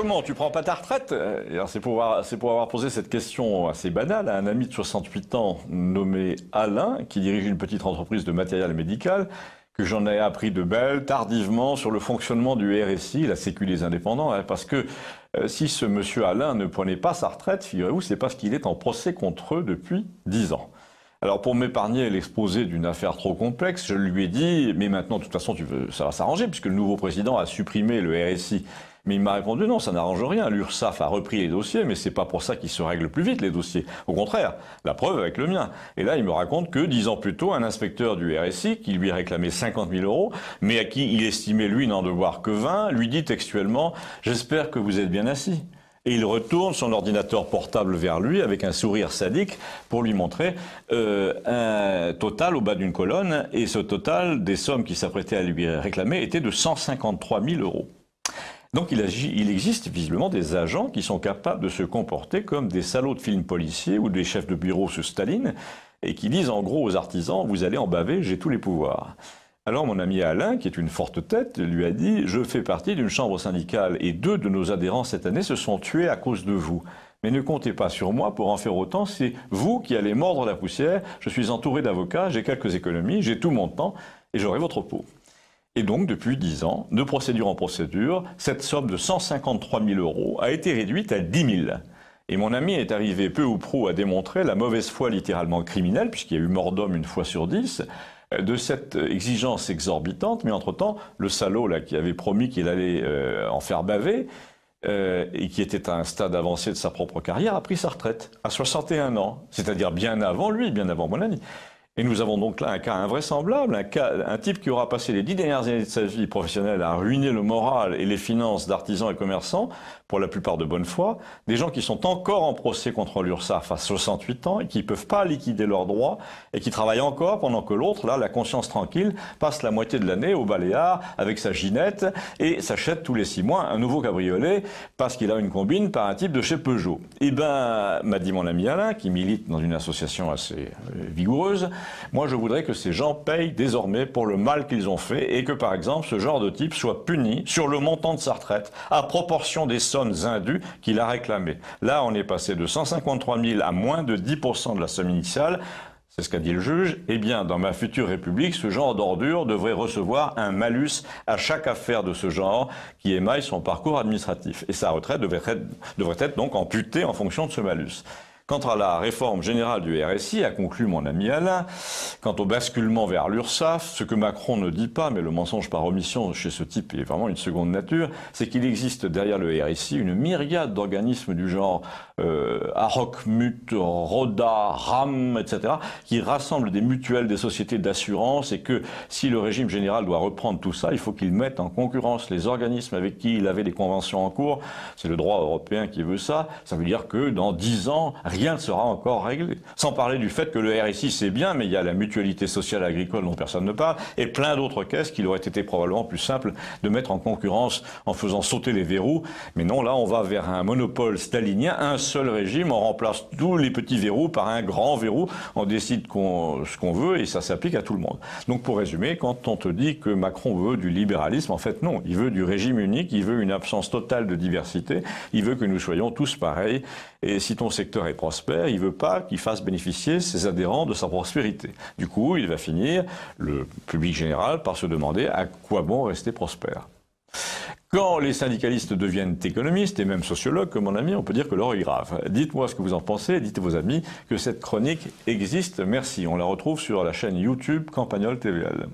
comment Tu prends pas ta retraite euh, C'est pour, avoir, posé cette question assez banale à un ami de 68 ans nommé Alain, qui dirige une petite entreprise de matériel médical, que j'en ai appris de belles tardivement sur le fonctionnement du RSI, la Sécu des indépendants, hein, parce que euh, si ce monsieur Alain ne prenait pas sa retraite, figurez-vous, c'est parce qu'il est en procès contre eux depuis 10 ans. Alors pour m'épargner l'exposé d'une affaire trop complexe, je lui ai dit, mais maintenant de toute façon tu veux, ça va s'arranger puisque le nouveau président a supprimé le RSI mais il m'a répondu non, ça n'arrange rien. L'URSSAF a repris les dossiers, mais ce n'est pas pour ça qu'ils se règlent plus vite les dossiers. Au contraire, la preuve avec le mien. Et là, il me raconte que dix ans plus tôt, un inspecteur du RSI qui lui réclamait 50 000 euros, mais à qui il estimait lui n'en devoir que 20, lui dit textuellement "J'espère que vous êtes bien assis." Et il retourne son ordinateur portable vers lui avec un sourire sadique pour lui montrer euh, un total au bas d'une colonne. Et ce total des sommes qu'il s'apprêtait à lui réclamer était de 153 000 euros. Donc il, existe visiblement des agents qui sont capables de se comporter comme des salauds de films policiers ou des chefs de bureau sous Staline, et qui disent en gros aux artisans, vous allez en baver, j'ai tous les pouvoirs. Alors mon ami Alain, qui est une forte tête, lui a dit, je fais partie d'une chambre syndicale, et deux de nos adhérents cette année se sont tués à cause de vous. Mais ne comptez pas sur moi pour en faire autant, c'est vous qui allez mordre la poussière, je suis entouré d'avocats, j'ai quelques économies, j'ai tout mon temps, et j'aurai votre peau. Et donc, depuis 10 ans, de procédure en procédure, cette somme de 153 000 euros a été réduite à 10 000. Et mon ami est arrivé peu ou prou à démontrer la mauvaise foi littéralement criminelle, puisqu'il y a eu mort d'homme une fois sur dix, euh, de cette euh, exigence exorbitante. Mais entre-temps, le salaud là, qui avait promis qu'il allait euh, en faire baver, et qui était à un stade avancé de sa propre carrière, a pris sa retraite à 61 ans, c'est-à-dire bien avant lui, bien avant mon ami. Et nous avons donc là un cas invraisemblable, un, type qui aura passé les dix dernières années de sa vie professionnelle à ruiner le moral et les finances d'artisans et commerçants, pour la plupart de bonne foi, des gens qui sont encore en procès contre l'URSSAF à 68 ans et qui ne peuvent pas liquider leurs droits et qui travaillent encore pendant que l'autre, là, la conscience tranquille, passe la moitié de l'année au Baléares avec sa ginette et s'achète tous les six mois un nouveau cabriolet parce qu'il a une combine par un type de chez Peugeot. Eh ben, m'a dit mon ami Alain, qui milite dans une association assez euh, vigoureuse, moi, je voudrais que ces gens payent désormais pour le mal qu'ils ont fait et que, par exemple, ce genre de type soit puni sur le montant de sa retraite à proportion des sommes indues qu'il a réclamées. Là, on est passé de 153 000 à moins de 10% de la somme initiale. C'est ce qu'a dit le juge. Eh bien, dans ma future République, ce genre d'ordure devrait recevoir un malus à chaque affaire de ce genre qui émaille son parcours administratif. Et sa retraite devrait être, devrait être donc amputée en fonction de ce malus. Quant à la réforme générale du RSI, a conclu mon ami Alain, quant au basculement vers l'URSSAF, ce que Macron ne dit pas, mais le mensonge par omission chez ce type est vraiment une seconde nature, c'est qu'il existe derrière le RSI une myriade d'organismes du genre euh, MUT, Roda, RAM, etc., qui rassemblent des mutuelles, des sociétés d'assurance, et que si le régime général doit reprendre tout ça, il faut qu'il mette en concurrence les organismes avec qui il avait des conventions en cours. C'est le droit européen qui veut ça. Ça veut dire que dans dix ans, rien rien ne sera encore réglé. Sans parler du fait que le RSI, c'est bien, mais il y a la mutualité sociale agricole dont personne ne parle, et plein d'autres caisses qu'il aurait été probablement plus simple de mettre en concurrence en faisant sauter les verrous. Mais non, là, on va vers un monopole stalinien, un seul régime, on remplace tous les petits verrous par un grand verrou, on décide ce qu'on veut, et ça s'applique à tout le monde. Donc pour résumer, quand on te dit que Macron veut du libéralisme, en fait non, il veut du régime unique, il veut une absence totale de diversité, il veut que nous soyons tous pareils, et si ton secteur est proche, prospère, il veut pas qu'il fasse bénéficier ses adhérents de sa prospérité. Du coup, il va finir, le public général, par se demander à quoi bon rester prospère. Quand les syndicalistes deviennent économistes et même sociologues, comme mon ami, on peut dire que l'or est grave. Dites-moi ce que vous en pensez, dites à vos amis que cette chronique existe. Merci. On la retrouve sur la chaîne YouTube Campagnol TVL.